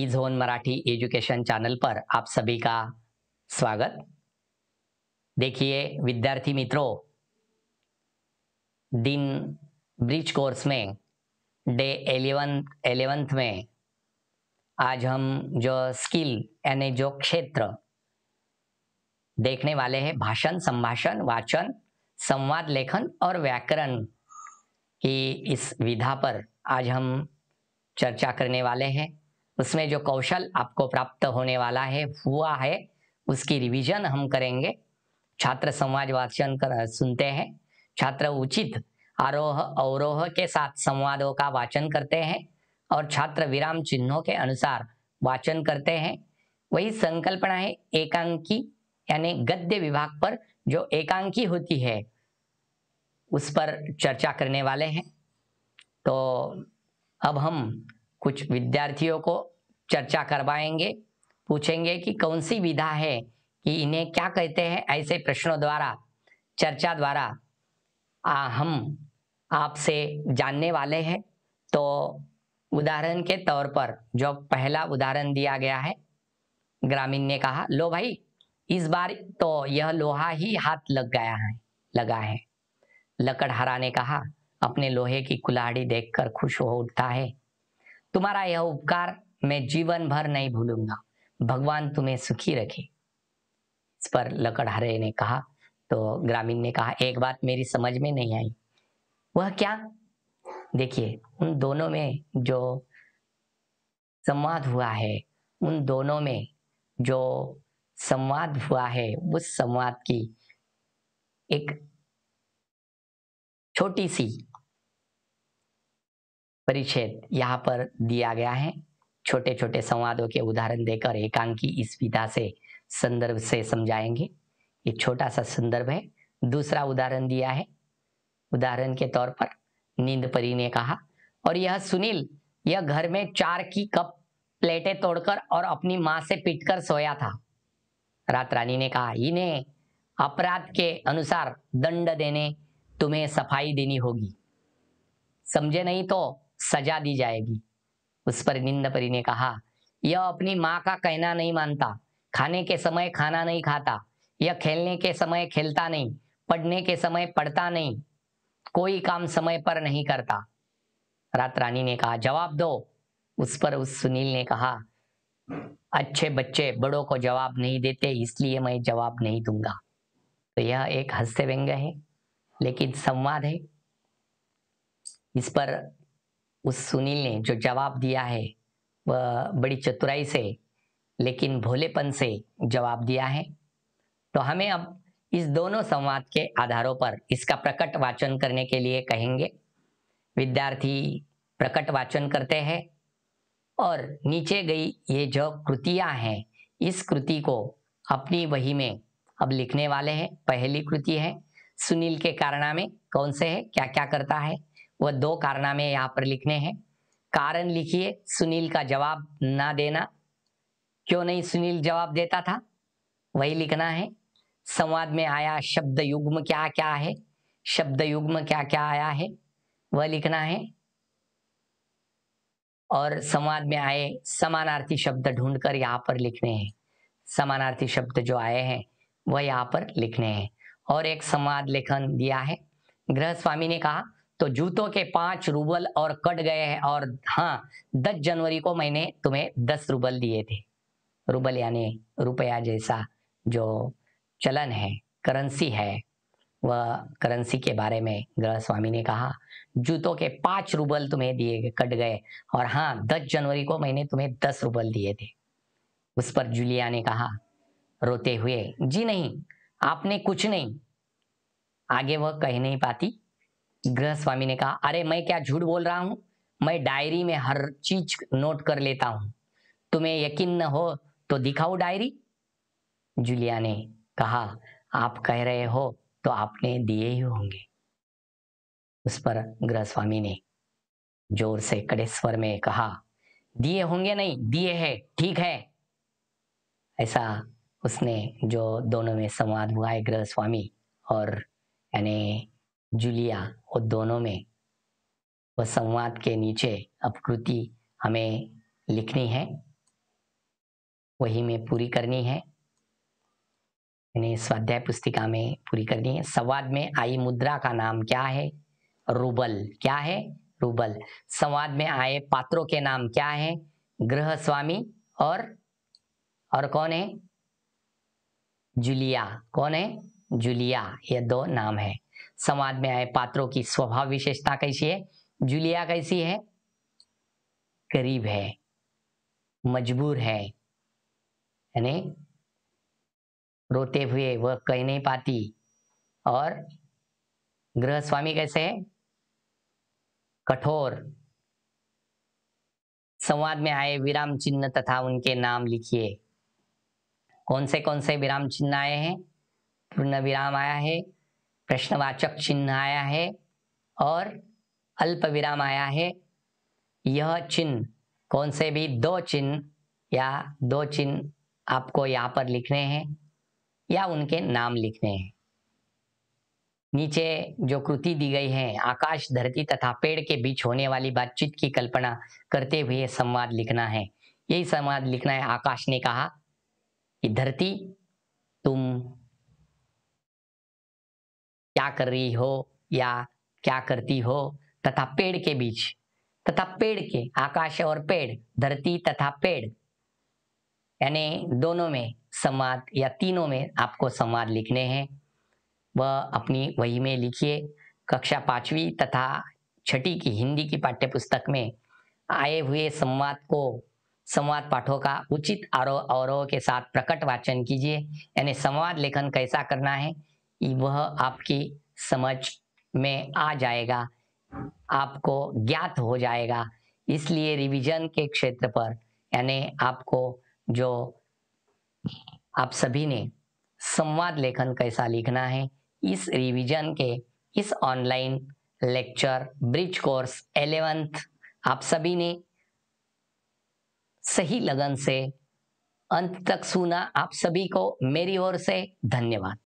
T zone Marathi education channel पर आप सभी का स्वागत देखिए विद्यार्थी मित्रों दिन ब्रिज कोर्स में डे एलेवंथ एलेवंथ में आज हम जो स्किल यानी जो क्षेत्र देखने वाले हैं भाषण संभाषण वाचन संवाद लेखन और व्याकरण की इस विधा पर आज हम चर्चा करने वाले हैं उसमें जो कौशल आपको प्राप्त होने वाला है हुआ है उसकी रिवीजन हम करेंगे छात्र संवाद वाचन कर सुनते हैं छात्र उचित आरोह अवरोह के साथ संवादों का वाचन करते हैं और छात्र विराम चिन्हों के अनुसार वाचन करते हैं वही संकल्पना है एकांकी यानी गद्य विभाग पर जो एकांकी होती है उस पर चर्चा करने वाले हैं तो अब हम कुछ विद्यार्थियों को चर्चा करवाएंगे पूछेंगे कि कौन सी विधा है कि इन्हें क्या कहते हैं ऐसे प्रश्नों द्वारा चर्चा द्वारा आ, हम आपसे जानने वाले हैं तो उदाहरण के तौर पर जो पहला उदाहरण दिया गया है ग्रामीण ने कहा लो भाई इस बार तो यह लोहा ही हाथ लग गया है लगा है लकड़हारा ने कहा अपने लोहे की कुल्हाड़ी देखकर खुश हो उठता है तुम्हारा यह उपकार मैं जीवन भर नहीं भूलूंगा भगवान तुम्हें सुखी रखे इस पर लकड़हारे ने कहा तो ग्रामीण ने कहा एक बात मेरी समझ में नहीं आई वह क्या देखिए उन दोनों में जो संवाद हुआ है उन दोनों में जो संवाद हुआ है उस संवाद की एक छोटी सी परिच्छेद यहाँ पर दिया गया है छोटे छोटे संवादों के उदाहरण देकर एकांकी इस विधा से संदर्भ से समझाएंगे ये छोटा सा संदर्भ है दूसरा उदाहरण दिया है उदाहरण के तौर पर नींद परी ने कहा और यह सुनील यह घर में चार की कप प्लेटें तोड़कर और अपनी माँ से पीटकर सोया था रात रानी ने कहा इन्हें अपराध के अनुसार दंड देने तुम्हें सफाई देनी होगी समझे नहीं तो सजा दी जाएगी उस पर निंद परी ने कहा यह अपनी माँ का कहना नहीं मानता खाने के समय खाना नहीं खाता यह खेलने के समय खेलता नहीं पढ़ने के समय पढ़ता नहीं कोई काम समय पर नहीं करता रात रानी ने कहा जवाब दो उस पर उस सुनील ने कहा अच्छे बच्चे बड़ों को जवाब नहीं देते इसलिए मैं जवाब नहीं दूंगा तो यह एक हस्य व्यंग्य है लेकिन संवाद है इस पर उस सुनील ने जो जवाब दिया है वह बड़ी चतुराई से लेकिन भोलेपन से जवाब दिया है तो हमें अब इस दोनों संवाद के आधारों पर इसका प्रकट वाचन करने के लिए कहेंगे विद्यार्थी प्रकट वाचन करते हैं और नीचे गई ये जो कृतियां हैं इस कृति को अपनी वही में अब लिखने वाले हैं पहली कृति है सुनील के में कौन से है क्या क्या करता है वह दो कारनामे यहाँ पर लिखने हैं कारण लिखिए सुनील का जवाब ना देना क्यों नहीं सुनील जवाब देता था वही लिखना है संवाद में आया शब्द युग्म क्या क्या है शब्द युग्म क्या क्या आया है वह लिखना है और संवाद में आए समानार्थी शब्द ढूंढकर यहाँ पर लिखने हैं समानार्थी शब्द जो आए हैं वह यहाँ पर लिखने हैं और एक संवाद लेखन दिया है ग्रह स्वामी ने कहा तो जूतों के पांच रूबल और कट गए हैं और हाँ दस जनवरी को मैंने तुम्हें दस रूबल दिए थे रूबल यानी रुपया जैसा जो चलन है करेंसी है वह करेंसी के बारे में ग्रह स्वामी ने कहा जूतों के पांच रूबल तुम्हें दिए कट गए और हाँ दस जनवरी को मैंने तुम्हें दस रूबल दिए थे उस पर जूलिया ने कहा रोते हुए जी नहीं आपने कुछ नहीं आगे वह कह नहीं पाती ग्रह स्वामी ने कहा अरे मैं क्या झूठ बोल रहा हूं मैं डायरी में हर चीज नोट कर लेता हूं तुम्हें यकीन न हो तो दिखाओ डायरी जूलिया ने कहा आप कह रहे हो तो आपने दिए ही होंगे उस पर ग्रह स्वामी ने जोर से कड़े स्वर में कहा दिए होंगे नहीं दिए है ठीक है ऐसा उसने जो दोनों में संवाद हुआ है ग्रह स्वामी और यानी जूलिया और दोनों में वह संवाद के नीचे अपकृति हमें लिखनी है वही में पूरी करनी है यानी स्वाध्याय पुस्तिका में पूरी करनी है संवाद में आई मुद्रा का नाम क्या है रूबल क्या है रूबल संवाद में आए पात्रों के नाम क्या है ग्रह स्वामी और और कौन है जूलिया कौन है जूलिया ये दो नाम है संवाद में आए पात्रों की स्वभाव विशेषता कैसी है जूलिया कैसी है गरीब है मजबूर है यानी रोते हुए वह कह नहीं पाती और ग्रह स्वामी कैसे है कठोर संवाद में आए विराम चिन्ह तथा उनके नाम लिखिए कौन से कौन से विराम चिन्ह आए हैं पूर्ण विराम आया है प्रश्नवाचक चिन्ह आया है और अल्प विराम आया है यह चिन्ह कौन से भी दो चिन्ह या दो चिन्ह आपको यहाँ पर लिखने हैं या उनके नाम लिखने हैं नीचे जो कृति दी गई है आकाश धरती तथा पेड़ के बीच होने वाली बातचीत की कल्पना करते हुए संवाद लिखना है यही संवाद लिखना है आकाश ने कहा कि धरती तुम क्या कर रही हो या क्या करती हो तथा पेड़ के बीच तथा पेड़ के आकाश और पेड़ धरती तथा पेड़ यानी दोनों में संवाद या तीनों में आपको संवाद लिखने हैं वह अपनी वही में लिखिए कक्षा पांचवी तथा छठी की हिंदी की पाठ्य पुस्तक में आए हुए संवाद को संवाद पाठों का उचित आरोह अवरोह के साथ प्रकट वाचन कीजिए यानी संवाद लेखन कैसा करना है वह आपकी समझ में आ जाएगा आपको ज्ञात हो जाएगा इसलिए रिवीजन के क्षेत्र पर यानी आपको जो आप सभी ने संवाद लेखन कैसा लिखना है इस रिवीजन के इस online lecture bridge course eleventh आप सभी ने सही लगन से अंत तक सुना आप सभी को मेरी ओर से धन्यवाद